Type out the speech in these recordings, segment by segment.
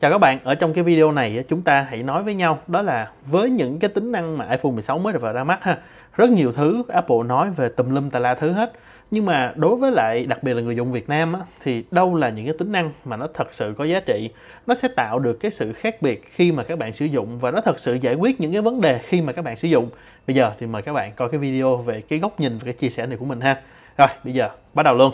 Chào các bạn, ở trong cái video này chúng ta hãy nói với nhau đó là với những cái tính năng mà iPhone 16 mới vừa ra mắt ha, rất nhiều thứ Apple nói về tùm lum tà la thứ hết. Nhưng mà đối với lại đặc biệt là người dùng Việt Nam á, thì đâu là những cái tính năng mà nó thật sự có giá trị, nó sẽ tạo được cái sự khác biệt khi mà các bạn sử dụng và nó thật sự giải quyết những cái vấn đề khi mà các bạn sử dụng. Bây giờ thì mời các bạn coi cái video về cái góc nhìn và cái chia sẻ này của mình ha. Rồi, bây giờ bắt đầu luôn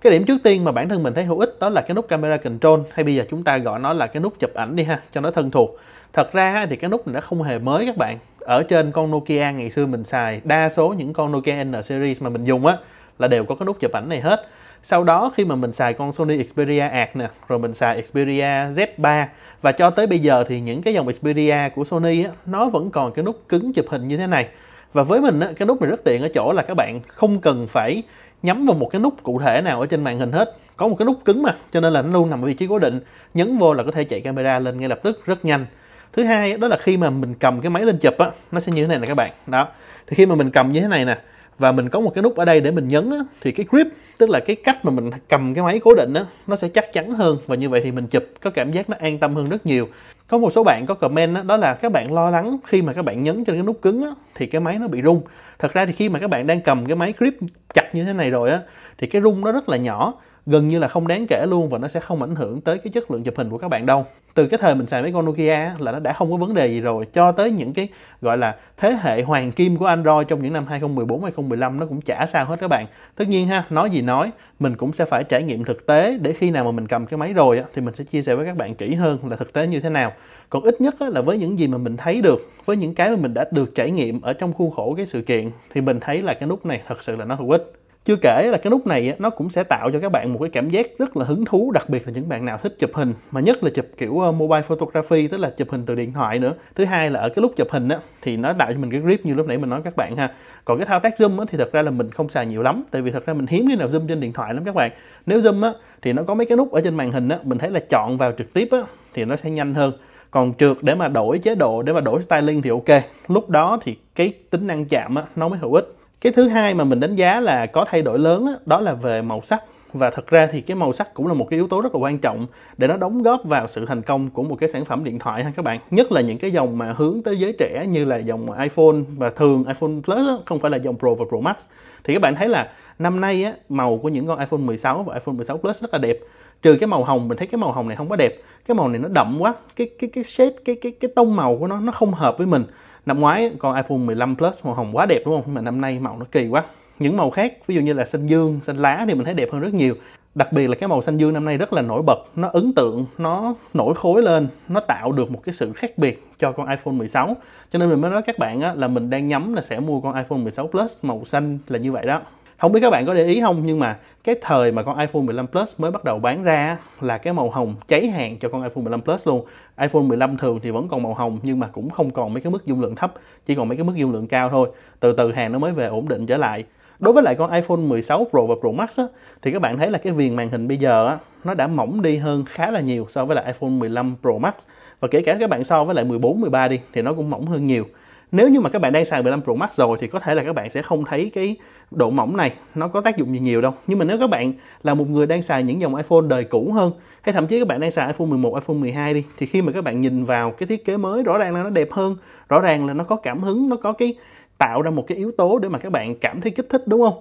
cái điểm trước tiên mà bản thân mình thấy hữu ích đó là cái nút camera control hay bây giờ chúng ta gọi nó là cái nút chụp ảnh đi ha cho nó thân thuộc thật ra thì cái nút này nó không hề mới các bạn ở trên con Nokia ngày xưa mình xài đa số những con Nokia N series mà mình dùng á là đều có cái nút chụp ảnh này hết sau đó khi mà mình xài con Sony Xperia ạc nè rồi mình xài Xperia Z3 và cho tới bây giờ thì những cái dòng Xperia của Sony á, nó vẫn còn cái nút cứng chụp hình như thế này và với mình á, cái nút này rất tiện ở chỗ là các bạn không cần phải nhắm vào một cái nút cụ thể nào ở trên màn hình hết có một cái nút cứng mà cho nên là nó luôn nằm ở vị trí cố định nhấn vô là có thể chạy camera lên ngay lập tức rất nhanh thứ hai đó là khi mà mình cầm cái máy lên chụp á nó sẽ như thế này nè các bạn đó thì khi mà mình cầm như thế này nè và mình có một cái nút ở đây để mình nhấn á, thì cái grip tức là cái cách mà mình cầm cái máy cố định á, nó sẽ chắc chắn hơn và như vậy thì mình chụp có cảm giác nó an tâm hơn rất nhiều có một số bạn có comment đó, đó là các bạn lo lắng khi mà các bạn nhấn trên cái nút cứng á, thì cái máy nó bị rung thật ra thì khi mà các bạn đang cầm cái máy grip chặt như thế này rồi á thì cái rung nó rất là nhỏ gần như là không đáng kể luôn và nó sẽ không ảnh hưởng tới cái chất lượng chụp hình của các bạn đâu từ cái thời mình xài mấy con Nokia là nó đã không có vấn đề gì rồi cho tới những cái gọi là thế hệ hoàng kim của Android trong những năm 2014 2015 nó cũng chả sao hết các bạn tất nhiên ha nói gì nói mình cũng sẽ phải trải nghiệm thực tế để khi nào mà mình cầm cái máy rồi á, thì mình sẽ chia sẻ với các bạn kỹ hơn là thực tế như thế nào còn ít nhất á, là với những gì mà mình thấy được với những cái mà mình đã được trải nghiệm ở trong khuôn khổ cái sự kiện thì mình thấy là cái nút này thật sự là nó hữu ích chưa kể là cái nút này nó cũng sẽ tạo cho các bạn một cái cảm giác rất là hứng thú đặc biệt là những bạn nào thích chụp hình mà nhất là chụp kiểu ờ, mobile photography tức là chụp hình từ điện thoại nữa thứ hai là ở cái lúc chụp hình á thì nó tạo cho mình cái grip như lúc nãy mình nói các bạn ha còn cái thao tác zoom á, thì thật ra là mình không xài nhiều lắm tại vì thật ra mình hiếm cái nào zoom trên điện thoại lắm các bạn nếu zoom á thì nó có mấy cái nút ở trên màn hình á mình thấy là chọn vào trực tiếp á thì nó sẽ nhanh hơn còn trượt để mà đổi chế độ để mà đổi styling thì ok lúc đó thì cái tính năng chạm á, nó mới hữu ích cái thứ hai mà mình đánh giá là có thay đổi lớn đó, đó là về màu sắc và thật ra thì cái màu sắc cũng là một cái yếu tố rất là quan trọng để nó đóng góp vào sự thành công của một cái sản phẩm điện thoại ha các bạn nhất là những cái dòng mà hướng tới giới trẻ như là dòng iPhone và thường iPhone Plus đó, không phải là dòng Pro và Pro Max thì các bạn thấy là năm nay á, màu của những con iPhone 16 và iPhone 16 Plus rất là đẹp trừ cái màu hồng mình thấy cái màu hồng này không có đẹp cái màu này nó đậm quá cái cái cái shade cái cái cái tông màu của nó nó không hợp với mình năm ngoái con iPhone 15 Plus màu hồng quá đẹp đúng không nhưng mà năm nay màu nó kỳ quá những màu khác ví dụ như là xanh dương xanh lá thì mình thấy đẹp hơn rất nhiều đặc biệt là cái màu xanh dương năm nay rất là nổi bật nó ấn tượng nó nổi khối lên nó tạo được một cái sự khác biệt cho con iPhone 16 cho nên mình mới nói các bạn á, là mình đang nhắm là sẽ mua con iPhone 16 Plus màu xanh là như vậy đó không biết các bạn có để ý không nhưng mà cái thời mà con iPhone 15 Plus mới bắt đầu bán ra là cái màu hồng cháy hàng cho con iPhone 15 Plus luôn. iPhone 15 thường thì vẫn còn màu hồng nhưng mà cũng không còn mấy cái mức dung lượng thấp, chỉ còn mấy cái mức dung lượng cao thôi. Từ từ hàng nó mới về ổn định trở lại. Đối với lại con iPhone 16 Pro và Pro Max á, thì các bạn thấy là cái viền màn hình bây giờ á, nó đã mỏng đi hơn khá là nhiều so với lại iPhone 15 Pro Max và kể cả các bạn so với lại 14, 13 đi thì nó cũng mỏng hơn nhiều nếu như mà các bạn đang xài 15 Pro Max rồi thì có thể là các bạn sẽ không thấy cái độ mỏng này nó có tác dụng gì nhiều đâu nhưng mà nếu các bạn là một người đang xài những dòng iPhone đời cũ hơn hay thậm chí các bạn đang xài iPhone 11, iPhone 12 đi thì khi mà các bạn nhìn vào cái thiết kế mới rõ ràng là nó đẹp hơn rõ ràng là nó có cảm hứng nó có cái tạo ra một cái yếu tố để mà các bạn cảm thấy kích thích đúng không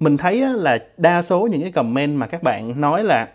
mình thấy là đa số những cái comment mà các bạn nói là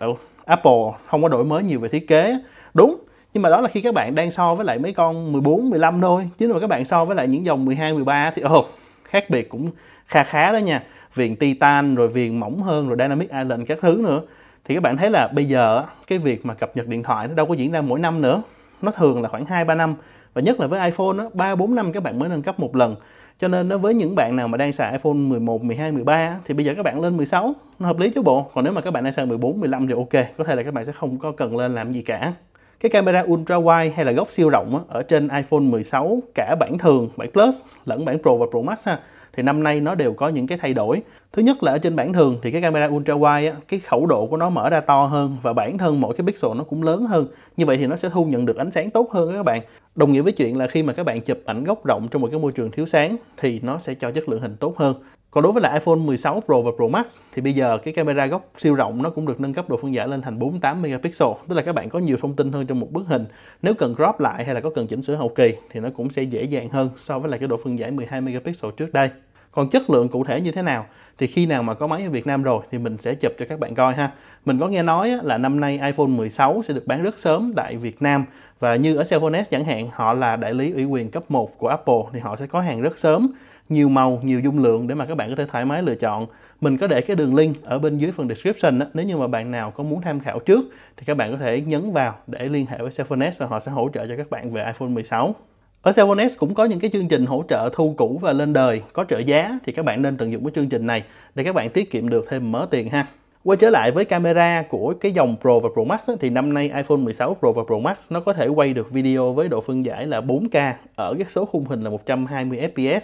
Apple không có đổi mới nhiều về thiết kế đúng nhưng mà đó là khi các bạn đang so với lại mấy con 14, 15 thôi chứ mà các bạn so với lại những dòng 12, 13 thì ồ oh, khác biệt cũng kha khá đó nha viền titan rồi viền mỏng hơn rồi dynamic island các thứ nữa thì các bạn thấy là bây giờ cái việc mà cập nhật điện thoại nó đâu có diễn ra mỗi năm nữa nó thường là khoảng 2 3 năm và nhất là với iPhone đó, 3 4 năm các bạn mới nâng cấp một lần. Cho nên nó với những bạn nào mà đang xài iPhone 11, 12, 13 thì bây giờ các bạn lên 16 nó hợp lý chứ bộ. Còn nếu mà các bạn đang xài 14, 15 thì ok, có thể là các bạn sẽ không có cần lên làm gì cả cái camera ultra wide hay là góc siêu rộng ở trên iPhone 16 cả bản thường, bản Plus lẫn bản Pro và Pro Max ha thì năm nay nó đều có những cái thay đổi. Thứ nhất là ở trên bản thường thì cái camera ultra wide á, cái khẩu độ của nó mở ra to hơn và bản thân mỗi cái pixel nó cũng lớn hơn. Như vậy thì nó sẽ thu nhận được ánh sáng tốt hơn các bạn. Đồng nghĩa với chuyện là khi mà các bạn chụp ảnh góc rộng trong một cái môi trường thiếu sáng thì nó sẽ cho chất lượng hình tốt hơn. Còn đối với lại iPhone 16 Pro và Pro Max thì bây giờ cái camera góc siêu rộng nó cũng được nâng cấp độ phân giải lên thành 48 megapixel, tức là các bạn có nhiều thông tin hơn trong một bức hình. Nếu cần crop lại hay là có cần chỉnh sửa hậu kỳ thì nó cũng sẽ dễ dàng hơn so với lại cái độ phân giải 12 megapixel trước đây còn chất lượng cụ thể như thế nào thì khi nào mà có máy ở Việt Nam rồi thì mình sẽ chụp cho các bạn coi ha. Mình có nghe nói là năm nay iPhone 16 sẽ được bán rất sớm tại Việt Nam và như ở Cellphones chẳng hạn, họ là đại lý ủy quyền cấp 1 của Apple thì họ sẽ có hàng rất sớm, nhiều màu, nhiều dung lượng để mà các bạn có thể thoải mái lựa chọn. Mình có để cái đường link ở bên dưới phần description đó. nếu như mà bạn nào có muốn tham khảo trước thì các bạn có thể nhấn vào để liên hệ với Cellphones và họ sẽ hỗ trợ cho các bạn về iPhone 16. Ở Salesforce cũng có những cái chương trình hỗ trợ thu cũ và lên đời có trợ giá thì các bạn nên tận dụng cái chương trình này để các bạn tiết kiệm được thêm mớ tiền ha. Quay trở lại với camera của cái dòng Pro và Pro Max thì năm nay iPhone 16 Pro và Pro Max nó có thể quay được video với độ phân giải là 4K ở cái số khung hình là 120 fps.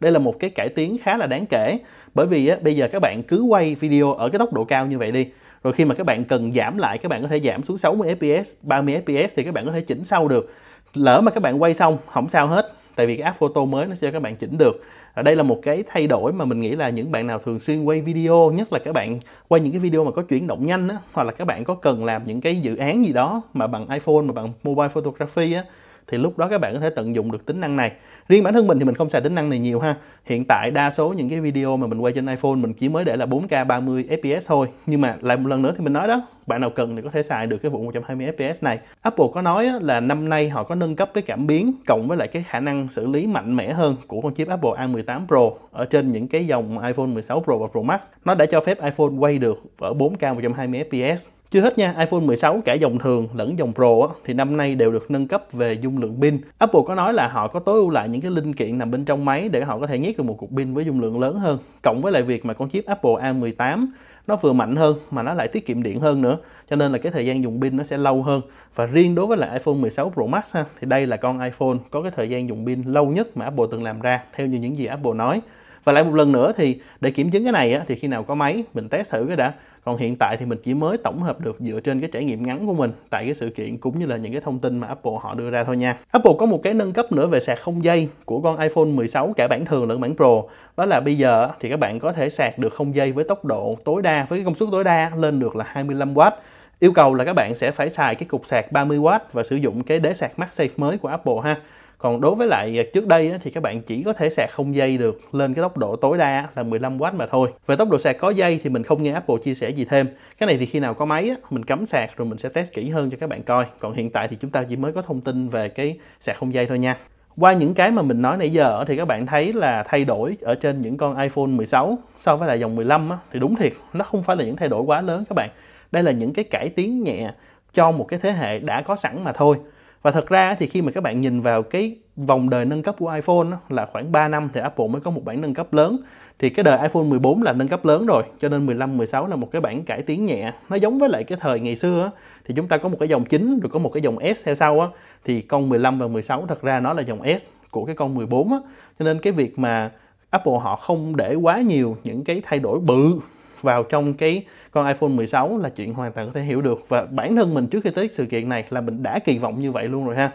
Đây là một cái cải tiến khá là đáng kể bởi vì bây giờ các bạn cứ quay video ở cái tốc độ cao như vậy đi rồi khi mà các bạn cần giảm lại các bạn có thể giảm xuống 60 fps, 30 fps thì các bạn có thể chỉnh sau được lỡ mà các bạn quay xong không sao hết tại vì cái app photo mới nó sẽ cho các bạn chỉnh được ở đây là một cái thay đổi mà mình nghĩ là những bạn nào thường xuyên quay video nhất là các bạn quay những cái video mà có chuyển động nhanh á hoặc là các bạn có cần làm những cái dự án gì đó mà bằng iphone mà bằng mobile photography á thì lúc đó các bạn có thể tận dụng được tính năng này riêng bản thân mình thì mình không xài tính năng này nhiều ha hiện tại đa số những cái video mà mình quay trên iPhone mình chỉ mới để là 4K 30 fps thôi nhưng mà lại một lần nữa thì mình nói đó bạn nào cần thì có thể xài được cái vụ 120 fps này Apple có nói là năm nay họ có nâng cấp cái cảm biến cộng với lại cái khả năng xử lý mạnh mẽ hơn của con chip Apple A18 Pro ở trên những cái dòng iPhone 16 Pro và Pro Max nó đã cho phép iPhone quay được ở 4K 120 fps chưa hết nha, iPhone 16 cả dòng thường lẫn dòng Pro á, thì năm nay đều được nâng cấp về dung lượng pin. Apple có nói là họ có tối ưu lại những cái linh kiện nằm bên trong máy để họ có thể nhét được một cục pin với dung lượng lớn hơn. Cộng với lại việc mà con chip Apple A18 nó vừa mạnh hơn mà nó lại tiết kiệm điện hơn nữa cho nên là cái thời gian dùng pin nó sẽ lâu hơn và riêng đối với lại iPhone 16 Pro Max ha thì đây là con iPhone có cái thời gian dùng pin lâu nhất mà Apple từng làm ra theo như những gì Apple nói và lại một lần nữa thì để kiểm chứng cái này á, thì khi nào có máy mình test thử cái đã còn hiện tại thì mình chỉ mới tổng hợp được dựa trên cái trải nghiệm ngắn của mình tại cái sự kiện cũng như là những cái thông tin mà Apple họ đưa ra thôi nha Apple có một cái nâng cấp nữa về sạc không dây của con iPhone 16 cả bản thường lẫn bản Pro đó là bây giờ thì các bạn có thể sạc được không dây với tốc độ tối đa với cái công suất tối đa lên được là 25W yêu cầu là các bạn sẽ phải xài cái cục sạc 30W và sử dụng cái đế sạc MagSafe mới của Apple ha còn đối với lại à, trước đây thì các bạn chỉ có thể sạc không dây được lên cái tốc độ tối đa là 15W mà thôi về tốc độ sạc có dây thì mình không nghe Apple chia sẻ gì thêm cái này thì khi nào có máy mình cắm sạc rồi mình sẽ test kỹ hơn cho các bạn coi còn hiện tại thì chúng ta chỉ mới có thông tin về cái sạc không dây thôi nha qua những cái mà mình nói nãy giờ thì các bạn thấy là thay đổi ở trên những con iPhone 16 so với lại dòng 15 thì đúng thiệt nó không phải là những thay đổi quá lớn các bạn đây là những cái cải tiến nhẹ cho một cái thế hệ đã có sẵn mà thôi và thật ra thì khi mà các bạn nhìn vào cái vòng đời nâng cấp của iPhone là khoảng 3 năm thì Apple mới có một bản nâng cấp lớn thì cái đời iPhone 14 là nâng cấp lớn rồi cho nên 15 16 là một cái bản cải tiến nhẹ nó giống với lại cái thời ngày xưa thì chúng ta có một cái dòng chính rồi có một cái dòng S theo sau á thì con 15 và 16 thật ra nó là dòng S của cái con 14 á cho nên cái việc mà Apple họ không để quá nhiều những cái thay đổi bự vào trong cái con iPhone 16 là chuyện hoàn toàn có thể hiểu được và bản thân mình trước khi tới sự kiện này là mình đã kỳ vọng như vậy luôn rồi ha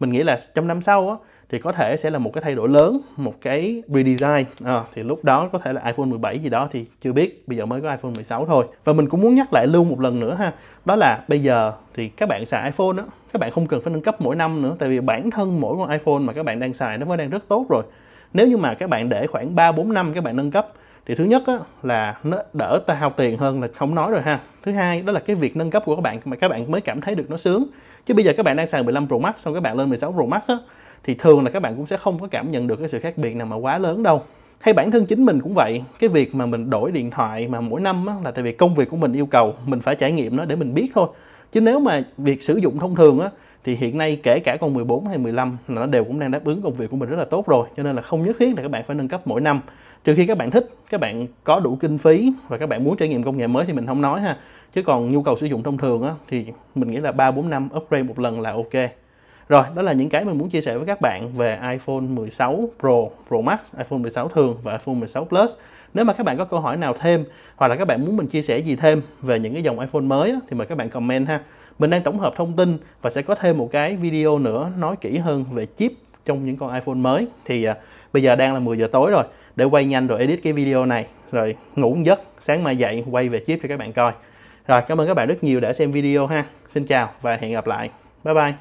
mình nghĩ là trong năm sau á, thì có thể sẽ là một cái thay đổi lớn một cái redesign à, thì lúc đó có thể là iPhone 17 gì đó thì chưa biết bây giờ mới có iPhone 16 thôi và mình cũng muốn nhắc lại luôn một lần nữa ha đó là bây giờ thì các bạn xài iPhone đó các bạn không cần phải nâng cấp mỗi năm nữa tại vì bản thân mỗi con iPhone mà các bạn đang xài nó mới đang rất tốt rồi nếu như mà các bạn để khoảng 3 4 năm các bạn nâng cấp thì thứ nhất á, là nó đỡ ta hao tiền hơn là không nói rồi ha thứ hai đó là cái việc nâng cấp của các bạn mà các bạn mới cảm thấy được nó sướng chứ bây giờ các bạn đang xài 15 Pro Max xong các bạn lên 16 Pro Max á, thì thường là các bạn cũng sẽ không có cảm nhận được cái sự khác biệt nào mà quá lớn đâu hay bản thân chính mình cũng vậy cái việc mà mình đổi điện thoại mà mỗi năm á, là tại vì công việc của mình yêu cầu mình phải trải nghiệm nó để mình biết thôi chứ nếu mà việc sử dụng thông thường á thì hiện nay kể cả con 14 hay 15 là nó đều cũng đang đáp ứng công việc của mình rất là tốt rồi cho nên là không nhất thiết là các bạn phải nâng cấp mỗi năm trừ khi các bạn thích các bạn có đủ kinh phí và các bạn muốn trải nghiệm công nghệ mới thì mình không nói ha chứ còn nhu cầu sử dụng thông thường á, thì mình nghĩ là 3 4 năm upgrade một lần là ok rồi, đó là những cái mình muốn chia sẻ với các bạn về iPhone 16 Pro, Pro Max, iPhone 16 thường và iPhone 16 Plus. Nếu mà các bạn có câu hỏi nào thêm hoặc là các bạn muốn mình chia sẻ gì thêm về những cái dòng iPhone mới thì mời các bạn comment ha. Mình đang tổng hợp thông tin và sẽ có thêm một cái video nữa nói kỹ hơn về chip trong những con iPhone mới. Thì à, bây giờ đang là 10 giờ tối rồi, để quay nhanh rồi edit cái video này, rồi ngủ một giấc, sáng mai dậy quay về chip cho các bạn coi. Rồi, cảm ơn các bạn rất nhiều đã xem video ha. Xin chào và hẹn gặp lại. Bye bye.